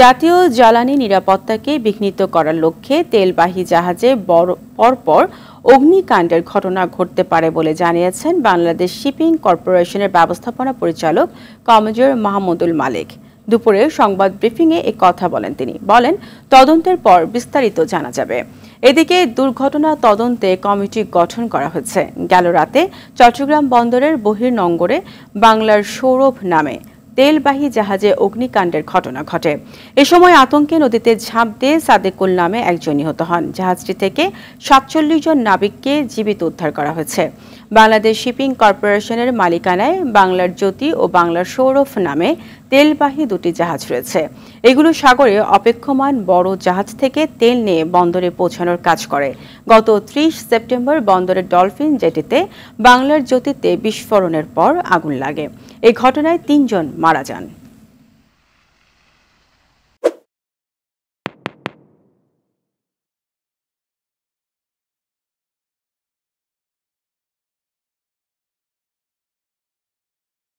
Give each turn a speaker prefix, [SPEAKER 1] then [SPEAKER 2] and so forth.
[SPEAKER 1] জাতীয় জ্বালানি নিরাপত্তাকে বিঘ্নিত করার লক্ষ্যে তেলবাহী জাহাজে পরপর অগ্নিকাণ্ডের ঘটনা ঘটতে পারে বলে জানিয়েছেন বাংলাদেশ শিপিং কর্পোরেশনের ব্যবস্থাপনা পরিচালক কমজোর মাহমুদুল মালিক দুপুরে সংবাদ ব্রিফিংয়ে এ কথা বলেন তিনি বলেন তদন্তের পর বিস্তারিত জানা যাবে এদিকে দুর্ঘটনা তদন্তে কমিটি গঠন করা হয়েছে গেল রাতে চট্টগ্রাম বন্দরের বহির্নঙ্গরে বাংলার সৌরভ নামে তেলবাহী জাহাজে অগ্নিকাণ্ডের ঘটনা ঘটে এ সময় আতঙ্কে নদীতে ঝাঁপ দিয়ে সাদেকুল নামে একজন নিহত হন জাহাজটি থেকে সাতচল্লিশ জন নাবিককে জীবিত উদ্ধার করা হয়েছে বাংলাদেশ শিপিং কর্পোরেশনের মালিকানায় বাংলার জ্যোতি ও বাংলার সৌরভ নামে তেলবাহী দুটি জাহাজ রয়েছে এগুলো সাগরে অপেক্ষমান বড় জাহাজ থেকে তেল নিয়ে বন্দরে পৌঁছানোর কাজ করে গত ত্রিশ সেপ্টেম্বর বন্দরের ডলফিন জেটিতে বাংলার জ্যোতিতে বিস্ফোরণের পর আগুন লাগে এই ঘটনায় তিনজন মারা যান